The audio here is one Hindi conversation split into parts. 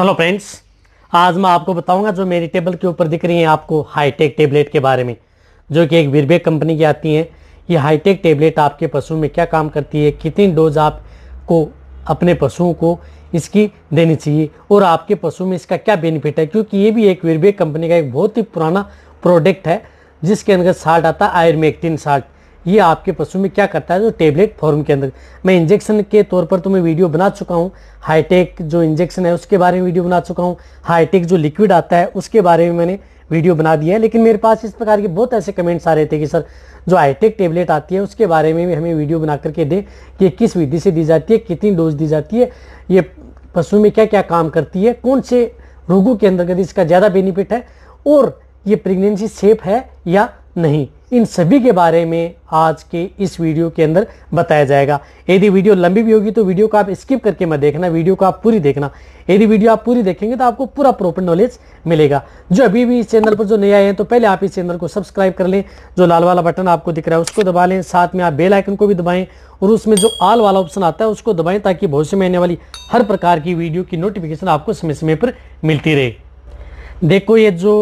हेलो फ्रेंड्स आज मैं आपको बताऊंगा जो मेरी टेबल के ऊपर दिख रही है आपको हाईटेक टेबलेट के बारे में जो कि एक वीरबेक कंपनी की आती है ये हाईटेक टेबलेट आपके पशु में क्या काम करती है कितनी डोज आपको अपने पशुओं को इसकी देनी चाहिए और आपके पशु में इसका क्या बेनिफिट है क्योंकि ये भी एक वीरबेक कंपनी का एक बहुत ही पुराना प्रोडक्ट है जिसके अंदर साल्ट आता है आयरमेक्टिन साल्ट ये आपके पशु में क्या करता है जो टेबलेट फॉर्म के अंदर मैं इंजेक्शन के तौर पर तो मैं वीडियो बना चुका हूँ हाईटेक जो इंजेक्शन है उसके बारे में वीडियो बना चुका हूँ हाईटेक जो लिक्विड आता है उसके बारे में मैंने वीडियो बना दिया है लेकिन मेरे पास इस प्रकार के बहुत ऐसे कमेंट्स आ रहे थे कि सर जो हाईटेक टेबलेट आती है उसके बारे में भी हमें वीडियो बना करके दें कि किस विधि से दी जाती है कितनी डोज दी जाती है ये पशु में क्या क्या काम करती है कौन से रोगों के अंतर्गत इसका ज़्यादा बेनिफिट है और ये प्रेगनेंसी सेफ है या नहीं इन सभी के बारे में आज के इस वीडियो के अंदर बताया जाएगा यदि वीडियो लंबी भी होगी तो वीडियो को आप स्किप करके मत देखना वीडियो को आप पूरी देखना यदि वीडियो आप पूरी देखेंगे तो आपको पूरा प्रॉपर नॉलेज मिलेगा जो अभी भी इस चैनल पर जो नए आए हैं तो पहले आप इस चैनल को सब्सक्राइब कर लें जो लाल वाला बटन आपको दिख रहा है उसको दबा लें साथ में आप बेल आइकन को भी दबाएं और उसमें जो आल वाला ऑप्शन आता है उसको दबाएं ताकि भविष्य में आने वाली हर प्रकार की वीडियो की नोटिफिकेशन आपको समय समय पर मिलती रहे देखो ये जो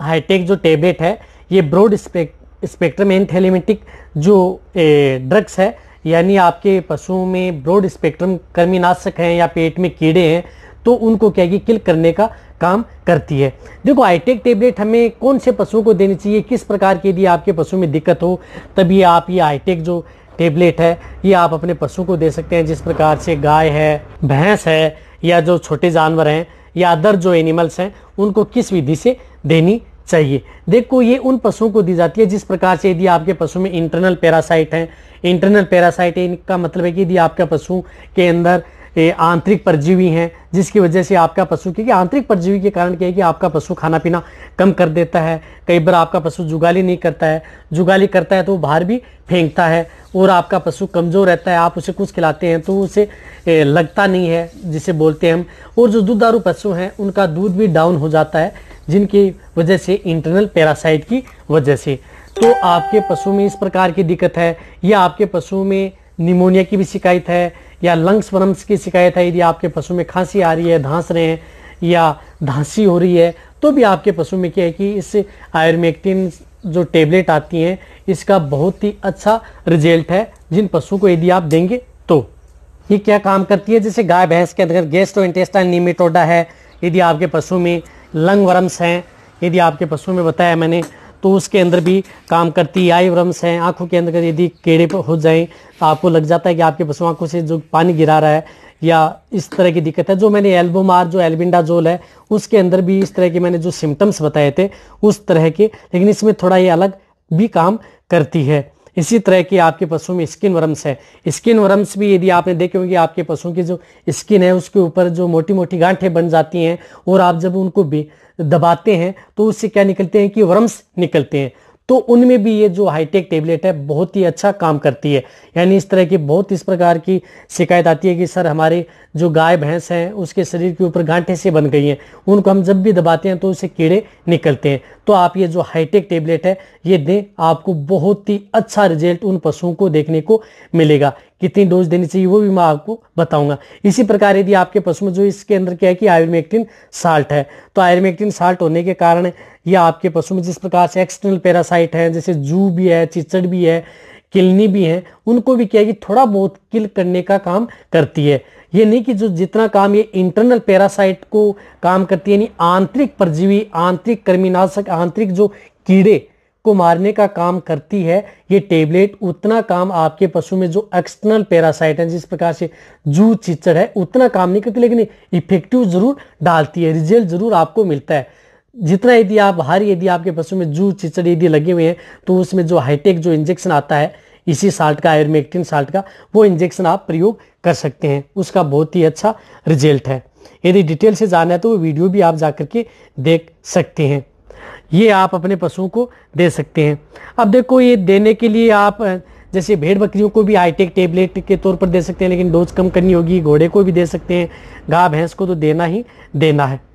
हाईटेक जो टेबलेट है ये ब्रॉड स्पेक्ट स्पेक्ट्रम एंथेलेमेटिक जो ड्रग्स है यानी आपके पशुओं में ब्रॉड स्पेक्ट्रम कर्मीनाशक हैं या पेट में कीड़े हैं तो उनको क्या है किल करने का काम करती है देखो आईटेक e टेबलेट हमें कौन से पशुओं को देनी चाहिए किस प्रकार की यदि आपके पशु में दिक्कत हो तभी आप ये आईटेक e जो टेबलेट है ये आप अपने पशुओं को दे सकते हैं जिस प्रकार से गाय है भैंस है या जो छोटे जानवर हैं या अदर जो एनिमल्स हैं उनको किस विधि से देनी चाहिए देखो ये उन पशुओं को दी जाती है जिस प्रकार से यदि आपके पशु में इंटरनल पैरासाइट है इंटरनल पैरासाइट इनका मतलब है कि यदि आपका पशु के अंदर आंतरिक परजीवी हैं जिसकी वजह से आपका पशु क्योंकि आंतरिक परजीवी के कारण क्या है कि आपका पशु खाना पीना कम कर देता है कई बार आपका पशु जुगाली नहीं करता है जुगाली करता है तो वो बाहर भी फेंकता है और आपका पशु कमज़ोर रहता है आप उसे कुछ खिलाते हैं तो उसे लगता नहीं है जिसे बोलते हैं हम और जो दूध दारू पशु हैं उनका दूध भी डाउन हो जाता है जिनकी वजह से इंटरनल पैरासाइट की वजह से तो आपके पशु में इस प्रकार की दिक्कत है या आपके पशु में निमोनिया की भी शिकायत है या लंग्स वर्म्स की शिकायत है यदि आपके पशु में खांसी आ रही है धांस रहे हैं या धांसी हो रही है तो भी आपके पशु में क्या है कि इस आयुर्मेक्टिन जो टेबलेट आती हैं इसका बहुत ही अच्छा रिजल्ट है जिन पशुओं को यदि आप देंगे तो ये क्या काम करती है जैसे गाय भैंस के अंदर गेस्ट्रो इंटेस्टाइन निमेटोडा है यदि आपके पशु में लंग वर्म्स हैं यदि आपके पशुओं में बताया मैंने तो उसके अंदर भी काम करती है आई वर्म्स हैं आँखों के अंदर यदि कीड़े हो जाएं तो आपको लग जाता है कि आपके पशु आँखों से जो पानी गिरा रहा है या इस तरह की दिक्कत है जो मैंने एल्बोमार जो जोल है उसके अंदर भी इस तरह के मैंने जो सिम्टम्स बताए थे उस तरह के लेकिन इसमें थोड़ा ये अलग भी काम करती है इसी तरह की आपके पशु में स्किन वर्म्स है स्किन वर्म्स भी यदि आपने देखे होंगे आपके पशु की जो स्किन है उसके ऊपर जो मोटी मोटी गांठें बन जाती हैं और आप जब उनको भी दबाते हैं तो उससे क्या निकलते हैं कि वर्म्स निकलते हैं तो उनमें भी ये जो हाईटेक टेबलेट है बहुत ही अच्छा काम करती है यानी इस तरह की बहुत इस प्रकार की शिकायत आती है कि सर हमारे जो गाय भैंस हैं उसके शरीर के ऊपर गांठे से बन गई हैं उनको हम जब भी दबाते हैं तो उसे कीड़े निकलते हैं तो आप ये जो हाईटेक टेबलेट है ये दें आपको बहुत ही अच्छा रिजल्ट उन पशुओं को देखने को मिलेगा कितनी डोज देनी चाहिए वो भी मैं आपको बताऊंगा इसी प्रकार यदि आपके पशु में जो इसके अंदर क्या है कि आयुर्मेक्टिन साल्ट है तो आयुर्मेक्टिन साल्ट होने के कारण ये आपके पशु में जिस प्रकार से एक्सटर्नल पैरासाइट है जैसे जू भी है चिचड़ भी है किलनी भी हैं उनको भी क्या है कि थोड़ा बहुत किल करने का काम करती है ये नहीं कि जो जितना काम ये इंटरनल पैरासाइट को काम करती है यानी आंतरिक परजीवी आंतरिक कर्मीनाशक आंतरिक जो कीड़े को मारने का काम करती है ये टेबलेट उतना काम आपके पशु में जो एक्सटर्नल पैरासाइट है जिस प्रकार से जू चिचड़ है उतना काम नहीं करती लेकिन इफेक्टिव जरूर डालती है रिजल्ट जरूर आपको मिलता है जितना यदि आप हर यदि आपके पशु में जू चिचड़ यदि लगे हुए हैं तो उसमें जो हाईटेक जो इंजेक्शन आता है इसी साल्ट का आयरमेक्टिन साल्ट का वो इंजेक्शन आप प्रयोग कर सकते हैं उसका बहुत ही अच्छा रिजल्ट है यदि डिटेल से जाना है तो वो वीडियो भी आप जा के देख सकते हैं ये आप अपने पशुओं को दे सकते हैं अब देखो ये देने के लिए आप जैसे भेड़ बकरियों को भी हाईटेक टेबलेट के तौर पर दे सकते हैं लेकिन डोज कम करनी होगी घोड़े को भी दे सकते हैं गाय भैंस को तो देना ही देना है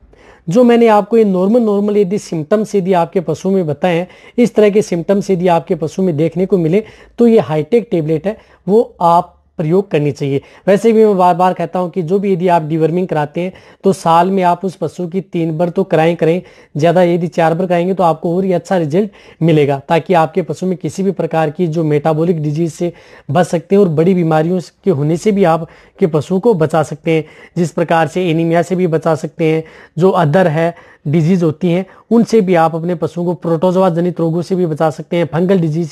जो मैंने आपको ये नॉर्मल नॉर्मल यदि सिम्टम्स यदि आपके पशु में बताए हैं इस तरह के सिम्टम्स यदि आपके पशु में देखने को मिले तो ये हाईटेक टेबलेट है वो आप प्रयोग करनी चाहिए वैसे भी मैं बार बार कहता हूँ कि जो भी यदि आप डिवर्मिंग कराते हैं तो साल में आप उस पशु की तीन बार तो कराएं करें ज़्यादा यदि चार बार कराएंगे तो आपको और ही अच्छा रिजल्ट मिलेगा ताकि आपके पशु में किसी भी प्रकार की जो मेटाबॉलिक डिजीज से बच सकते हैं और बड़ी बीमारियों के होने से भी आपके पशु को बचा सकते हैं जिस प्रकार से एनीमिया से भी बचा सकते हैं जो अदर है डिजीज़ होती हैं उनसे भी आप अपने पशुओं को प्रोटोजवा जनित रोगों से भी बचा सकते हैं फंगल डिजीज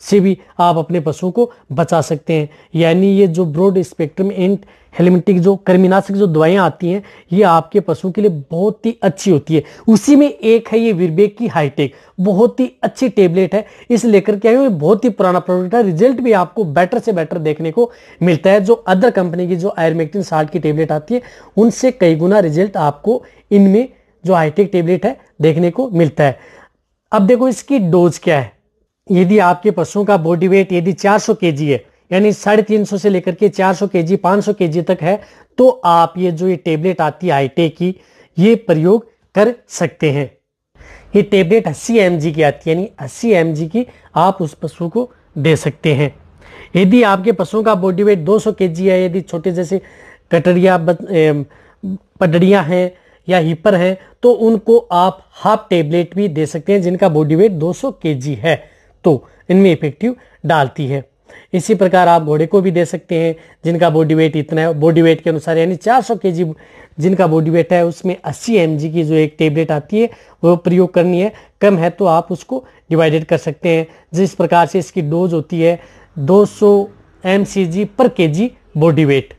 से, भी आप अपने पशुओं को बचा सकते हैं यानी ये जो ब्रॉड स्पेक्ट्रम एंड हेलमेटिक जो कर्मिनाशक जो दवाइयाँ आती हैं ये आपके पशुओं के लिए बहुत ही अच्छी होती है उसी में एक है ये वीरबेग की हाईटेक बहुत ही अच्छी टेबलेट है इस लेकर के आए बहुत ही पुराना प्रोडक्ट है रिजल्ट भी आपको बेटर से बेटर देखने को मिलता है जो अदर कंपनी की जो आयुर्मेक्टिन साल्ट की टेबलेट आती है उनसे कई गुना रिजल्ट आपको इनमें जो हाईटेक टेबलेट है देखने को मिलता है अब देखो इसकी डोज क्या है यदि आपके पशुओं का बॉडी वेट यदि 400 केजी है यानी साढ़े तीन सौ से लेकर के 400 के जी केजी तक है तो आप ये जो ये टेबलेट आती है हाईटेक की ये प्रयोग कर सकते हैं ये टेबलेट 80 एम की आती है यानी 80 एम की आप उस पशु को दे सकते हैं यदि आपके पशुओं का बॉडी वेट 200 जी है यदि छोटे जैसे कटरिया पटड़ियाँ हैं या हीपर हैं तो उनको आप हाफ टेबलेट भी दे सकते हैं जिनका बॉडी वेट 200 जी है तो इनमें इफेक्टिव डालती है इसी प्रकार आप घोड़े को भी दे सकते हैं जिनका बॉडी वेट इतना है बॉडी वेट के अनुसार यानी 400 जी जिनका बॉडी वेट है उसमें 80 एम की जो एक टेबलेट आती है वो प्रयोग करनी है कम है तो आप उसको डिवाइडेड कर सकते हैं जिस प्रकार से इसकी डोज होती है 200 सौ पर के बॉडी वेट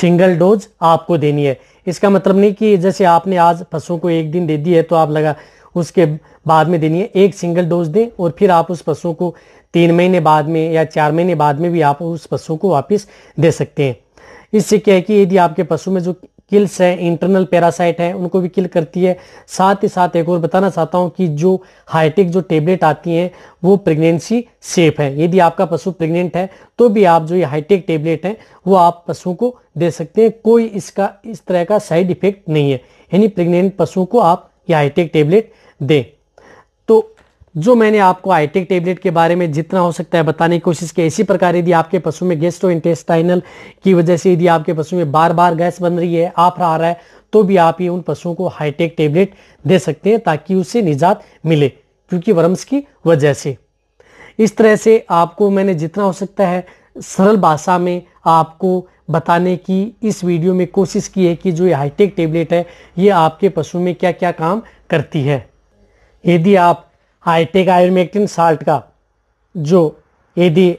सिंगल डोज आपको देनी है इसका मतलब नहीं कि जैसे आपने आज पशुओं को एक दिन दे दी है तो आप लगा उसके बाद में देनी है एक सिंगल डोज दें और फिर आप उस पशुओं को तीन महीने बाद में या चार महीने बाद में भी आप उस पशुओं को वापस दे सकते हैं इससे क्या है कि यदि आपके पशु में जो किल्स है इंटरनल पैरासाइट है उनको भी किल करती है साथ ही साथ एक और बताना चाहता हूँ कि जो हाईटेक जो टेबलेट आती हैं वो प्रेगनेंसी सेफ है यदि आपका पशु प्रेग्नेंट है तो भी आप जो ये हाईटेक टेबलेट है वो आप पशुओं को दे सकते हैं कोई इसका इस तरह का साइड इफेक्ट नहीं है यानी प्रेग्नेंट पशुओं को आप ये हाईटेक टेबलेट दें तो जो मैंने आपको आईटेक टेबलेट के बारे में जितना हो सकता है बताने की कोशिश की इसी प्रकार यदि आपके पशु में गेस्टो इंटेस्टाइनल की वजह से यदि आपके पशु में बार बार गैस बन रही है आप आ रहा है तो भी आप ये उन पशुओं को हाईटेक टेबलेट दे सकते हैं ताकि उससे निजात मिले क्योंकि वर्म्स की वजह से इस तरह से आपको मैंने जितना हो सकता है सरल भाषा में आपको बताने की इस वीडियो में कोशिश की है कि जो ये हाईटेक टेबलेट है ये आपके पशु में क्या क्या काम करती है यदि आप हाईटेक आयोमेक्टिन साल्ट का जो यदि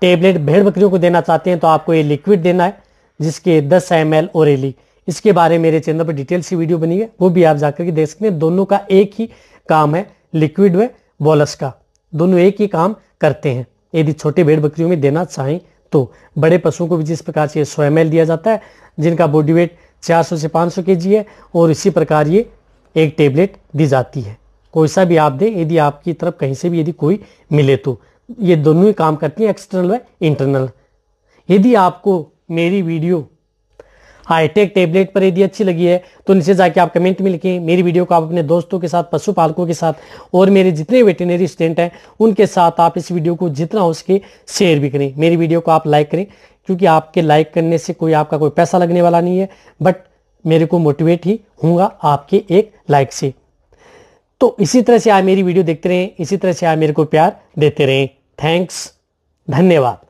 टेबलेट भेड़ बकरियों को देना चाहते हैं तो आपको ये लिक्विड देना है जिसके 10 एम एल ओरेली इसके बारे में मेरे चैनल पर डिटेल से वीडियो बनी है वो भी आप जाकर के देख सकते हैं दोनों का एक ही काम है लिक्विड व बॉलस का दोनों एक ही काम करते हैं यदि छोटे भेड़ बकरियों में देना चाहें तो बड़े पशुओं को भी जिस प्रकार से सौ एम दिया जाता है जिनका बॉडी वेट चार से पाँच के है और इसी प्रकार ये एक टेबलेट दी जाती है कोई सा भी आप दें यदि आपकी तरफ कहीं से भी यदि कोई मिले तो ये दोनों ही काम करती हैं एक्सटर्नल व इंटरनल यदि आपको मेरी वीडियो हाईटेक टेबलेट पर यदि अच्छी लगी है तो नीचे जाके आप कमेंट में लिखें मेरी वीडियो को आप अपने दोस्तों के साथ पशुपालकों के साथ और मेरे जितने वेटेनरी स्टूडेंट हैं उनके साथ आप इस वीडियो को जितना हो सके शेयर भी करें मेरी वीडियो को आप लाइक करें क्योंकि आपके लाइक करने से कोई आपका कोई पैसा लगने वाला नहीं है बट मेरे को मोटिवेट ही हूँ आपके एक लाइक से तो इसी तरह से आप मेरी वीडियो देखते रहें इसी तरह से आप मेरे को प्यार देते रहें थैंक्स धन्यवाद